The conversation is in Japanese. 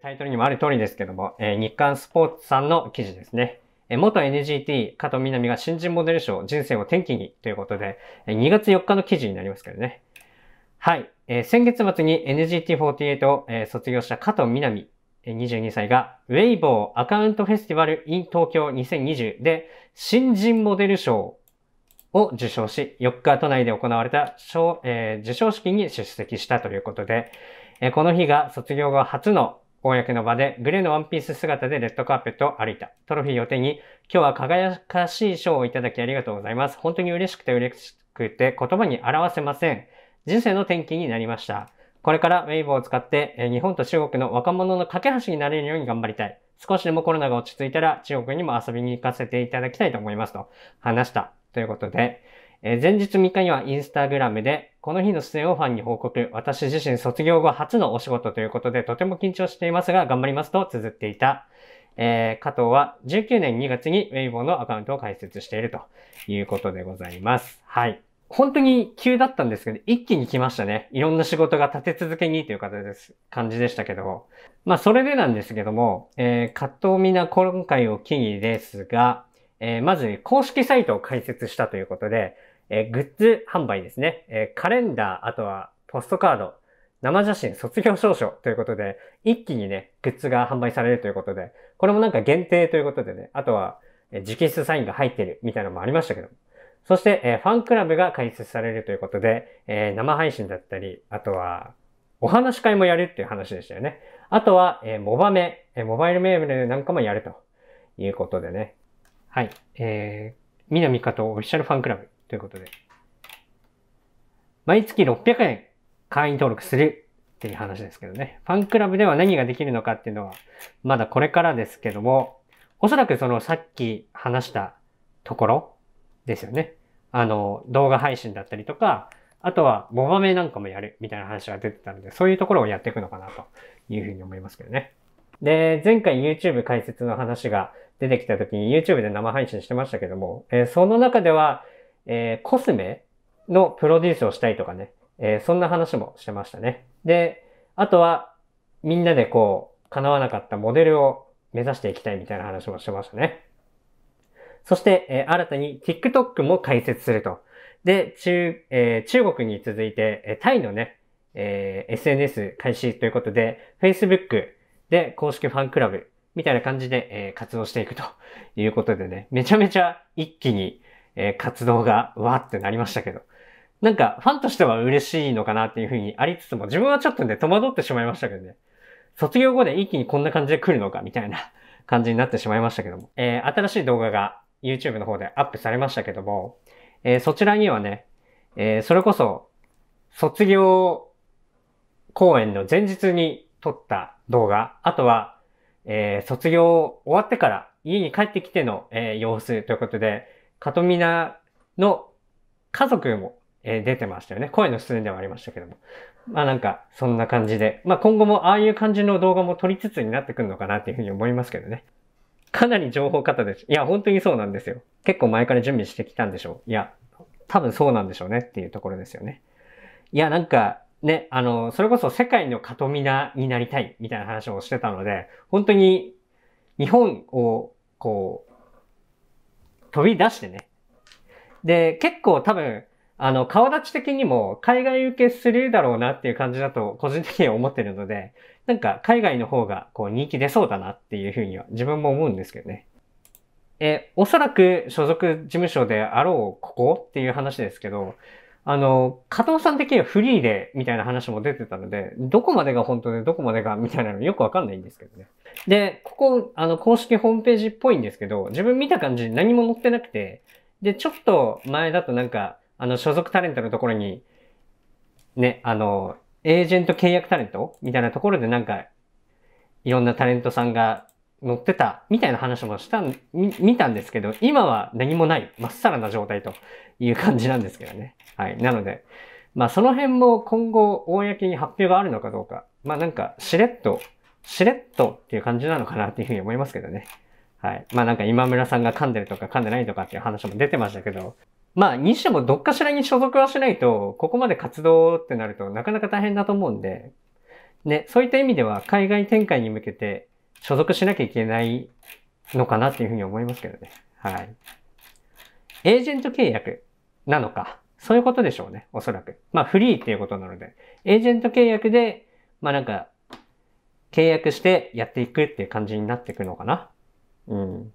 タイトルにもある通りですけども、え日刊スポーツさんの記事ですね。え元 NGT 加藤みなみが新人モデル賞人生を転機にということで、え2月4日の記事になりますけどね。はい。え先月末に NGT48 を、え卒業した加藤みなみ22歳が、ウェイボーアカウントフェスティバル in 東京2020で新人モデル賞を受賞し、4日都内で行われた賞、えー、受賞式に出席したということで、えこの日が卒業後初の公の場でグレーのワンピース姿でレッドカーペットを歩いた。トロフィーを手に、今日は輝かしい賞をいただきありがとうございます。本当に嬉しくて嬉しくて言葉に表せません。人生の転機になりました。これからウェイボーを使って日本と中国の若者の架け橋になれるように頑張りたい。少しでもコロナが落ち着いたら中国にも遊びに行かせていただきたいと思いますと話したということで、え前日3日にはインスタグラムで、この日の出演をファンに報告、私自身卒業後初のお仕事ということで、とても緊張していますが、頑張りますと綴っていた。えー、加藤は19年2月に Weibo のアカウントを開設しているということでございます。はい。本当に急だったんですけど、一気に来ましたね。いろんな仕事が立て続けにという形です、感じでしたけど。まあ、それでなんですけども、えー、加藤みな今回を機にですが、えー、まず公式サイトを開設したということで、えー、グッズ販売ですね。えー、カレンダー、あとはポストカード、生写真、卒業証書ということで、一気にね、グッズが販売されるということで、これもなんか限定ということでね、あとは、え直筆サインが入ってるみたいなのもありましたけどそして、えファンクラブが開設されるということで、え生配信だったり、あとは、お話会もやるっていう話でしたよね。あとは、えモバメ、えモバイルメールなんかもやるということでね。はい。えー、南加藤オフィシャルファンクラブ。ということで。毎月600円会員登録するっていう話ですけどね。ファンクラブでは何ができるのかっていうのは、まだこれからですけども、おそらくそのさっき話したところですよね。あの、動画配信だったりとか、あとは、モバメなんかもやるみたいな話が出てたので、そういうところをやっていくのかなというふうに思いますけどね。で、前回 YouTube 解説の話が出てきた時に YouTube で生配信してましたけども、えー、その中では、えー、コスメのプロデュースをしたいとかね、えー、そんな話もしてましたね。で、あとは、みんなでこう、叶わなかったモデルを目指していきたいみたいな話もしてましたね。そして、えー、新たに TikTok も開設すると。で、中、えー、中国に続いて、えー、タイのね、えー、SNS 開始ということで、Facebook で公式ファンクラブみたいな感じで、えー、活動していくということでね、めちゃめちゃ一気に、えー、活動がわーってなりましたけど。なんか、ファンとしては嬉しいのかなっていうふうにありつつも、自分はちょっとね、戸惑ってしまいましたけどね。卒業後で一気にこんな感じで来るのか、みたいな 感じになってしまいましたけども。えー、新しい動画が YouTube の方でアップされましたけども、えー、そちらにはね、えー、それこそ、卒業公演の前日に撮った動画、あとは、えー、卒業終わってから家に帰ってきての、えー、様子ということで、カトミナの家族も、えー、出てましたよね。声の出演ではありましたけども。まあなんか、そんな感じで。まあ今後もああいう感じの動画も撮りつつになってくるのかなっていうふうに思いますけどね。かなり情報型です。いや、本当にそうなんですよ。結構前から準備してきたんでしょう。いや、多分そうなんでしょうねっていうところですよね。いや、なんか、ね、あの、それこそ世界のカトミナになりたいみたいな話をしてたので、本当に日本をこう、飛び出してね。で、結構多分、あの、顔立ち的にも海外受けするだろうなっていう感じだと個人的には思ってるので、なんか海外の方がこう人気出そうだなっていうふうには自分も思うんですけどね。え、おそらく所属事務所であろうここっていう話ですけど、あの、加藤さん的にはフリーで、みたいな話も出てたので、どこまでが本当でどこまでが、みたいなのよくわかんないんですけどね。で、ここ、あの、公式ホームページっぽいんですけど、自分見た感じ何も載ってなくて、で、ちょっと前だとなんか、あの、所属タレントのところに、ね、あの、エージェント契約タレントみたいなところでなんか、いろんなタレントさんが乗ってた、みたいな話もしたん、見たんですけど、今は何もない、まっさらな状態という感じなんですけどね。はい。なので、まあその辺も今後、公に発表があるのかどうか、まあなんか、しれっと、しれっとっていう感じなのかなっていうふうに思いますけどね。はい。まあなんか今村さんが噛んでるとか噛んでないとかっていう話も出てましたけど、まあ、にしてもどっかしらに所属はしないと、ここまで活動ってなるとなかなか大変だと思うんで、ね、そういった意味では海外展開に向けて、所属しなきゃいけないのかなっていうふうに思いますけどね。はい。エージェント契約なのか。そういうことでしょうね。おそらく。まあ、フリーっていうことなので。エージェント契約で、まあなんか、契約してやっていくっていう感じになっていくのかな。うん。